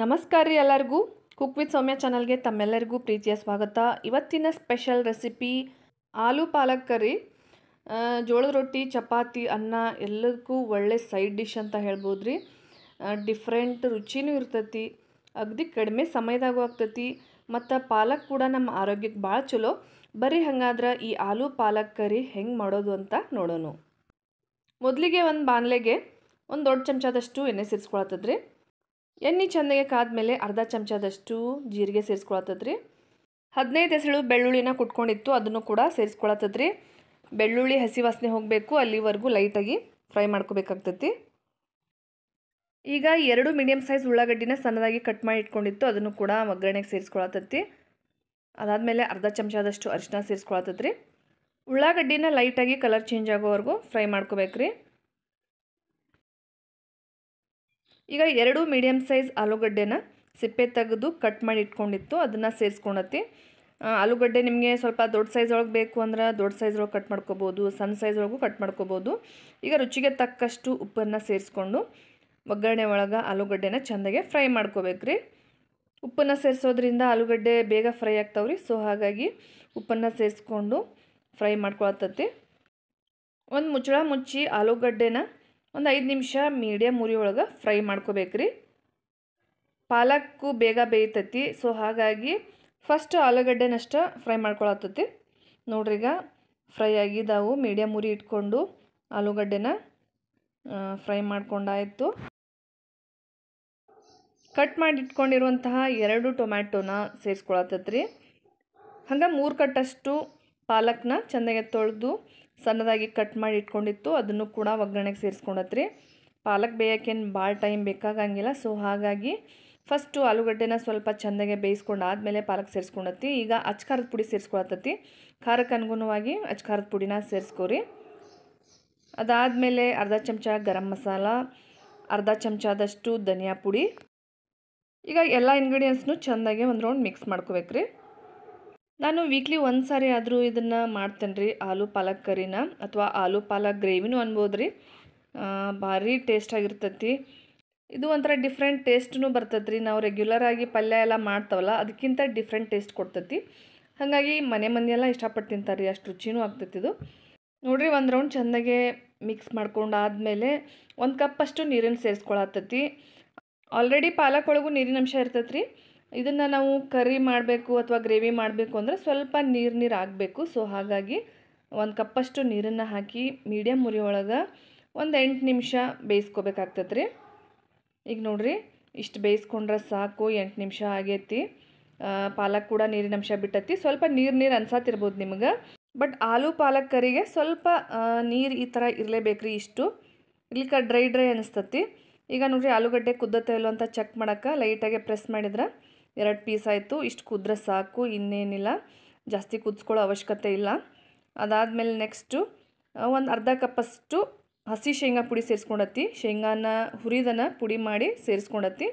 ನಮಸ್ಕಾರ ರೀ ಎಲ್ಲರಿಗೂ ಕುಕ್ ವಿತ್ ಸೌಮ್ಯ ಚಾನಲ್ಗೆ ತಮ್ಮೆಲ್ಲರಿಗೂ ಪ್ರೀತಿಯ ಸ್ವಾಗತ ಇವತ್ತಿನ ಸ್ಪೆಷಲ್ ರೆಸಿಪಿ ಆಲೂ ಪಾಲಕ್ ಕರಿ ಜೋಳದ ರೊಟ್ಟಿ ಚಪಾತಿ ಅನ್ನ ಎಲ್ಲದಕ್ಕೂ ಒಳ್ಳೆ ಸೈಡ್ ಡಿಶ್ ಅಂತ ಹೇಳ್ಬೋದು ರೀ ಡಿಫ್ರೆಂಟ್ ರುಚಿನೂ ಇರ್ತೈತಿ ಅಗದಿ ಕಡಿಮೆ ಸಮಯದಾಗೂ ಆಗ್ತೈತಿ ಮತ್ತು ಪಾಲಕ್ ಕೂಡ ನಮ್ಮ ಆರೋಗ್ಯಕ್ಕೆ ಭಾಳ ಚಲೋ ಬರೀ ಹಂಗಾದ್ರೆ ಈ ಆಲೂ ಪಾಲಕ್ ಕರಿ ಹೆಂಗೆ ಮಾಡೋದು ಅಂತ ನೋಡೋಣ ಮೊದಲಿಗೆ ಒಂದು ಬಾಣಲೆಗೆ ಒಂದು ದೊಡ್ಡ ಚಮಚದಷ್ಟು ಎಣ್ಣೆ ಸೇರಿಸ್ಕೊಳತ್ತದ್ರಿ ಎಣ್ಣೆ ಕಾದ ಕಾದ್ಮೇಲೆ ಅರ್ಧ ಚಮಚದಷ್ಟು ಜೀರಿಗೆ ಸೇರಿಸ್ಕೊಳತ್ತದ್ರಿ ಹದಿನೈದು ಹೆಸಳು ಬೆಳ್ಳುಳ್ಳಿನ ಕುಟ್ಕೊಂಡಿತ್ತು ಅದನ್ನು ಕೂಡ ರೀ ಬೆಳ್ಳುಳ್ಳಿ ಹಸಿ ವಾಸನೆ ಹೋಗಬೇಕು ಅಲ್ಲಿವರೆಗೂ ಲೈಟಾಗಿ ಫ್ರೈ ಮಾಡ್ಕೋಬೇಕಾಗ್ತೈತಿ ಈಗ ಎರಡು ಮೀಡಿಯಮ್ ಸೈಜ್ ಉಳ್ಳಾಗಡ್ಡಿನ ಸಣ್ಣದಾಗಿ ಕಟ್ ಮಾಡಿ ಇಟ್ಕೊಂಡಿತ್ತು ಅದನ್ನು ಕೂಡ ಒಗ್ಗರಣೆಗೆ ಸೇರಿಸ್ಕೊಳತ್ತೈತಿ ಅದಾದಮೇಲೆ ಅರ್ಧ ಚಮಚದಷ್ಟು ಅರಿಶಿನ ಸೇರಿಸ್ಕೊಳತ್ತದ್ರಿ ಉಳ್ಳಾಗಡ್ಡಿನ ಲೈಟಾಗಿ ಕಲರ್ ಚೇಂಜ್ ಆಗೋವರೆಗೂ ಫ್ರೈ ಮಾಡ್ಕೋಬೇಕ್ರಿ ಈಗ ಎರಡು ಮೀಡಿಯಮ್ ಸೈಜ್ ಆಲೂಗಡ್ಡೆನ ಸಿಪ್ಪೆ ತೆಗೆದು ಕಟ್ ಮಾಡಿ ಇಟ್ಕೊಂಡಿತ್ತು ಅದನ್ನು ಸೇರಿಸ್ಕೊಳತ್ತಿ ಆಲೂಗಡ್ಡೆ ನಿಮಗೆ ಸ್ವಲ್ಪ ದೊಡ್ಡ ಸೈಜ್ ಒಳಗೆ ಬೇಕು ಅಂದ್ರೆ ದೊಡ್ಡ ಸೈಜ್ ಒಳಗೆ ಕಟ್ ಮಾಡ್ಕೋಬೋದು ಸಣ್ಣ ಸೈಜ್ ಒಳಗೂ ಕಟ್ ಮಾಡ್ಕೋಬೋದು ಈಗ ರುಚಿಗೆ ತಕ್ಕಷ್ಟು ಉಪ್ಪನ್ನು ಸೇರಿಸ್ಕೊಂಡು ಒಗ್ಗರಣೆ ಒಳಗೆ ಆಲೂಗಡ್ಡೆನ ಚೆಂದಾಗೆ ಫ್ರೈ ಮಾಡ್ಕೋಬೇಕ್ರಿ ರೀ ಉಪ್ಪನ್ನು ಸೇರಿಸೋದ್ರಿಂದ ಆಲೂಗಡ್ಡೆ ಬೇಗ ಫ್ರೈ ಆಗ್ತಾವ್ರಿ ಸೊ ಹಾಗಾಗಿ ಉಪ್ಪನ್ನು ಸೇರಿಸ್ಕೊಂಡು ಫ್ರೈ ಮಾಡ್ಕೊಳತ್ತತಿ ಒಂದು ಮುಚ್ಚಳ ಮುಚ್ಚಿ ಆಲೂಗಡ್ಡೆನ ಒಂದು ಐದು ನಿಮಿಷ ಮೀಡಿಯಮ್ ಉರಿ ಒಳಗೆ ಫ್ರೈ ಮಾಡ್ಕೋಬೇಕ್ರಿ ಪಾಲಕ್ಕು ಬೇಗ ಬೇಯ್ತತಿ ಸೊ ಹಾಗಾಗಿ ಫಸ್ಟ್ ಆಲೂಗಡ್ಡೆನಷ್ಟ ಫ್ರೈ ಮಾಡ್ಕೊಳತ್ತತಿ ನೋಡ್ರಿಗ ಫ್ರೈ ಆಗಿದ್ದಾವು ಮೀಡಿಯಮ್ ಉರಿ ಇಟ್ಕೊಂಡು ಆಲೂಗಡ್ಡೆನ ಫ್ರೈ ಮಾಡ್ಕೊಂಡಾಯಿತು ಕಟ್ ಮಾಡಿ ಇಟ್ಕೊಂಡಿರುವಂತಹ ಎರಡು ಟೊಮ್ಯಾಟೋನ ಸೇರಿಸ್ಕೊಳತ್ತತ್ರಿ ಹಂಗೆ ಮೂರು ಕಟ್ಟಷ್ಟು ಪಾಲಕ್ನ ಚೆನ್ನಾಗಿ ತೊಳೆದು ಸಣ್ಣದಾಗಿ ಕಟ್ ಮಾಡಿ ಇಟ್ಕೊಂಡಿತ್ತು ಅದನ್ನು ಕೂಡ ಒಗ್ಗರಣೆಗೆ ಸೇರಿಸ್ಕೊಂಡತ್ರಿ ಪಾಲಕ್ ಬೇಯೋಕ್ಕೇನು ಭಾಳ ಟೈಮ್ ಬೇಕಾಗಂಗಿಲ್ಲ ಸೊ ಹಾಗಾಗಿ ಫಸ್ಟು ಆಲೂಗಡ್ಡೆನ ಸ್ವಲ್ಪ ಚೆಂದಾಗೆ ಬೇಯಿಸ್ಕೊಂಡು ಆದಮೇಲೆ ಪಾಲಕ್ ಸೇರಿಸ್ಕೊಂಡತ್ತಿ ಈಗ ಅಚ್ಕಾರದ ಪುಡಿ ಸೇರಿಸ್ಕೊಳತ್ತತಿ ಖಾರಕ್ಕೆ ಅನುಗುಣವಾಗಿ ಅಚ್ಕಾರದ ಪುಡಿನ ಸೇರಿಸ್ಕೊರಿ ಅದಾದಮೇಲೆ ಅರ್ಧ ಚಮಚ ಗರಂ ಮಸಾಲ ಅರ್ಧ ಚಮಚದಷ್ಟು ಧನಿಯಾ ಪುಡಿ ಈಗ ಎಲ್ಲ ಇಂಗ್ರೀಡಿಯೆಂಟ್ಸ್ನು ಚೆಂದಾಗಿ ಒಂದು ರೌಂಡ್ ಮಿಕ್ಸ್ ರೀ ನಾನು ವೀಕ್ಲಿ ಒಂದು ಸಾರಿ ಆದರೂ ಇದನ್ನು ಮಾಡ್ತೇನೆ ರೀ ಆಲೂ ಪಾಲಕ್ ಕರಿನ ಅಥವಾ ಆಲೂ ಪಾಲಕ್ ಗ್ರೇವಿನೂ ಅನ್ಬೋದು ರೀ ಭಾರಿ ಟೇಸ್ಟ್ ಆಗಿರ್ತೈತಿ ಇದು ಒಂಥರ ಡಿಫ್ರೆಂಟ್ ಟೇಸ್ಟ್ನೂ ಬರ್ತೈತೆ ರೀ ನಾವು ರೆಗ್ಯುಲರ್ ಆಗಿ ಪಲ್ಯ ಎಲ್ಲ ಮಾಡ್ತಾವಲ್ಲ ಅದಕ್ಕಿಂತ ಡಿಫ್ರೆಂಟ್ ಟೇಸ್ಟ್ ಕೊಡ್ತೈತಿ ಹಾಗಾಗಿ ಮನೆ ಮಂದಿಯೆಲ್ಲ ಇಷ್ಟಪಟ್ಟು ತಿಂತಾರೆ ರೀ ಅಷ್ಟು ರುಚಿನೂ ಆಗ್ತೈತಿ ಇದು ನೋಡಿರಿ ಒಂದು ರೌಂಡ್ ಚೆಂದಾಗೆ ಮಿಕ್ಸ್ ಮಾಡ್ಕೊಂಡು ಆದಮೇಲೆ ಒಂದು ಕಪ್ಪಷ್ಟು ನೀರನ್ನು ಸೇರಿಸ್ಕೊಳತ್ತತಿ ಆಲ್ರೆಡಿ ಪಾಲಕ್ ಒಳಗೂ ನೀರಿನ ಅಂಶ ಇರ್ತೈತೆ ರೀ ಇದನ್ನು ನಾವು ಕರಿ ಮಾಡಬೇಕು ಅಥವಾ ಗ್ರೇವಿ ಮಾಡಬೇಕು ಅಂದರೆ ಸ್ವಲ್ಪ ನೀರು ನೀರು ಆಗಬೇಕು ಸೊ ಹಾಗಾಗಿ ಒಂದು ಕಪ್ಪಷ್ಟು ನೀರನ್ನು ಹಾಕಿ ಮೀಡಿಯಮ್ ಮುರಿಯೊಳಗೆ ಒಳಗೆ ಒಂದು ಎಂಟು ನಿಮಿಷ ಬೇಯಿಸ್ಕೋಬೇಕಾಗ್ತದೆ ರೀ ಈಗ ನೋಡಿರಿ ಇಷ್ಟು ಬೇಯಿಸ್ಕೊಂಡ್ರೆ ಸಾಕು ಎಂಟು ನಿಮಿಷ ಆಗೈತಿ ಪಾಲಕ್ ಕೂಡ ನೀರಿನ ಅಂಶ ಬಿಟ್ಟತಿ ಸ್ವಲ್ಪ ನೀರು ನೀರು ಅನ್ಸಾತಿರ್ಬೋದು ನಿಮ್ಗೆ ಬಟ್ ಆಲೂ ಪಾಲಕ್ ಕರಿಗೆ ಸ್ವಲ್ಪ ನೀರು ಈ ಥರ ಇರಲೇಬೇಕ್ರಿ ಇಷ್ಟು ಕ ಡ್ರೈ ಡ್ರೈ ಅನಿಸ್ತತಿ ಈಗ ನೋಡಿರಿ ಆಲೂಗಡ್ಡೆ ಕುದ್ದತ್ತೆ ಇಲ್ಲೋ ಅಂತ ಚೆಕ್ ಮಾಡೋಕ್ಕೆ ಲೈಟಾಗಿ ಪ್ರೆಸ್ ಮಾಡಿದ್ರೆ ಎರಡು ಪೀಸ್ ಆಯಿತು ಇಷ್ಟು ಕುದ್ರೆ ಸಾಕು ಇನ್ನೇನಿಲ್ಲ ಜಾಸ್ತಿ ಕುದಿಸ್ಕೊಳ್ಳೋ ಅವಶ್ಯಕತೆ ಇಲ್ಲ ಅದಾದಮೇಲೆ ನೆಕ್ಸ್ಟು ಒಂದು ಅರ್ಧ ಕಪ್ಪಷ್ಟು ಹಸಿ ಶೇಂಗಾ ಪುಡಿ ಸೇರಿಸ್ಕೊಂಡತ್ತಿ ಶೇಂಗಾನ ಹುರಿದನ ಪುಡಿ ಮಾಡಿ ಸೇರಿಸ್ಕೊಂಡತ್ತಿ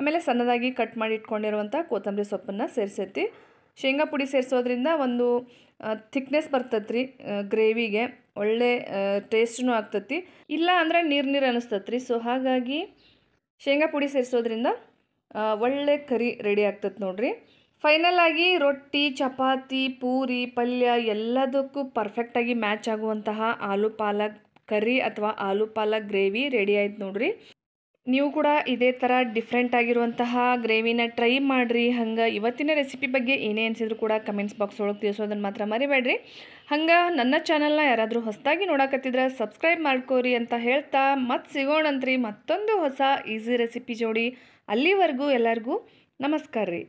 ಆಮೇಲೆ ಸಣ್ಣದಾಗಿ ಕಟ್ ಮಾಡಿ ಇಟ್ಕೊಂಡಿರುವಂಥ ಕೊತ್ತಂಬರಿ ಸೊಪ್ಪನ್ನು ಸೇರಿಸೈತಿ ಶೇಂಗಾ ಪುಡಿ ಸೇರಿಸೋದ್ರಿಂದ ಒಂದು ಥಿಕ್ನೆಸ್ ಬರ್ತತ್ರಿ ಗ್ರೇವಿಗೆ ಒಳ್ಳೆ ಟೇಸ್ಟ್ನೂ ಆಗ್ತತಿ ಇಲ್ಲ ಅಂದರೆ ನೀರು ನೀರು ಅನಿಸ್ತತ್ರಿ ಸೊ ಹಾಗಾಗಿ ಶೇಂಗಾ ಪುಡಿ ಸೇರಿಸೋದ್ರಿಂದ ಒಳ್ಳೆ ಕರಿ ರೆಡಿ ಆಗ್ತತಿ ನೋಡ್ರಿ ಫೈನಲ್ ಆಗಿ ರೊಟ್ಟಿ ಚಪಾತಿ ಪೂರಿ ಪಲ್ಯ ಎಲ್ಲದಕ್ಕೂ ಪರ್ಫೆಕ್ಟಾಗಿ ಮ್ಯಾಚ್ ಆಗುವಂತಹ ಆಲೂ ಪಾಲಕ್ ಕರಿ ಅಥವಾ ಆಲೂ ಪಾಲಕ್ ಗ್ರೇವಿ ರೆಡಿ ಆಯ್ತು ನೋಡ್ರಿ ನೀವು ಕೂಡ ಇದೇ ಥರ ಡಿಫ್ರೆಂಟ್ ಆಗಿರುವಂತಹ ಗ್ರೇವಿನ ಟ್ರೈ ಮಾಡಿರಿ ಹಂಗೆ ಇವತ್ತಿನ ರೆಸಿಪಿ ಬಗ್ಗೆ ಏನೇ ಅನಿಸಿದ್ರು ಕೂಡ ಕಮೆಂಟ್ಸ್ ಬಾಕ್ಸ್ ಒಳಗೆ ತಿಳಿಸೋದನ್ನು ಮಾತ್ರ ಮರಿಬೇಡ್ರಿ ಹಂಗೆ ನನ್ನ ಚಾನಲ್ನ ಯಾರಾದರೂ ಹೊಸದಾಗಿ ನೋಡಕತ್ತಿದ್ರೆ ಸಬ್ಸ್ಕ್ರೈಬ್ ಮಾಡ್ಕೋರಿ ಅಂತ ಹೇಳ್ತಾ ಮತ್ತೆ ಸಿಗೋಣಂತ್ರಿ ಮತ್ತೊಂದು ಹೊಸ ಈಸಿ ರೆಸಿಪಿ ಜೋಡಿ ಅಲ್ಲಿವರೆಗೂ ಎಲ್ಲರಿಗೂ ನಮಸ್ಕಾರ ರೀ